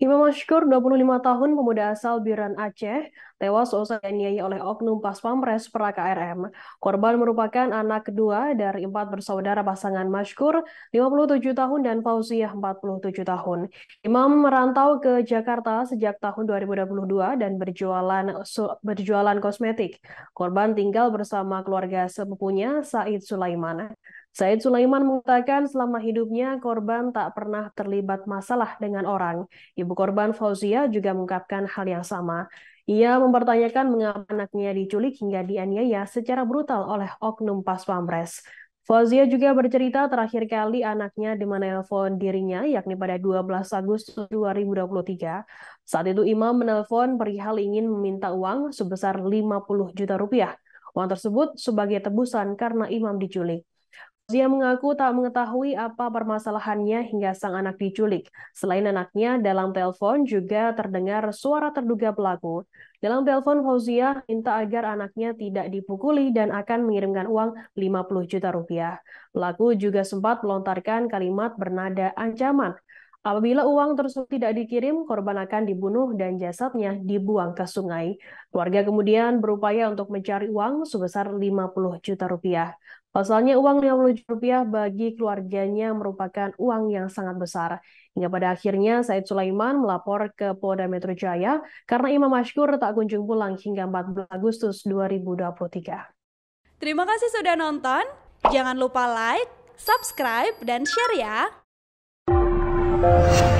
Imam Mashkur, 25 tahun, pemuda asal Biran Aceh, tewas usai dianiaya oleh oknum pas pampres pra KRM. Korban merupakan anak kedua dari empat bersaudara pasangan Mashkur, 57 tahun, dan Fauziah, 47 tahun. Imam merantau ke Jakarta sejak tahun 2022 dan berjualan, berjualan kosmetik. Korban tinggal bersama keluarga sepupunya, Said Sulaiman. Said Sulaiman mengatakan selama hidupnya korban tak pernah terlibat masalah dengan orang. Ibu korban Fauzia juga mengungkapkan hal yang sama. Ia mempertanyakan mengapa anaknya diculik hingga dianiaya secara brutal oleh oknum pas pampres. Fauzia juga bercerita terakhir kali anaknya menelpon dirinya yakni pada 12 Agustus 2023. Saat itu Imam menelpon perihal ingin meminta uang sebesar 50 juta rupiah. Uang tersebut sebagai tebusan karena Imam diculik. Zia mengaku tak mengetahui apa permasalahannya hingga sang anak diculik. Selain anaknya, dalam telepon juga terdengar suara terduga pelaku. Dalam telepon, Fauzia minta agar anaknya tidak dipukuli dan akan mengirimkan uang 50 juta rupiah. Pelaku juga sempat melontarkan kalimat bernada ancaman. Apabila uang tersebut tidak dikirim, korban akan dibunuh dan jasadnya dibuang ke sungai. Keluarga kemudian berupaya untuk mencari uang sebesar 50 juta rupiah. Pasalnya uang 50 juta rupiah bagi keluarganya merupakan uang yang sangat besar. Hingga pada akhirnya Said Sulaiman melapor ke Polda Metro Jaya karena Imam Ashkur tak kunjung pulang hingga 14 Agustus 2023. Terima kasih sudah nonton. Jangan lupa like, subscribe, dan share ya. Thank you.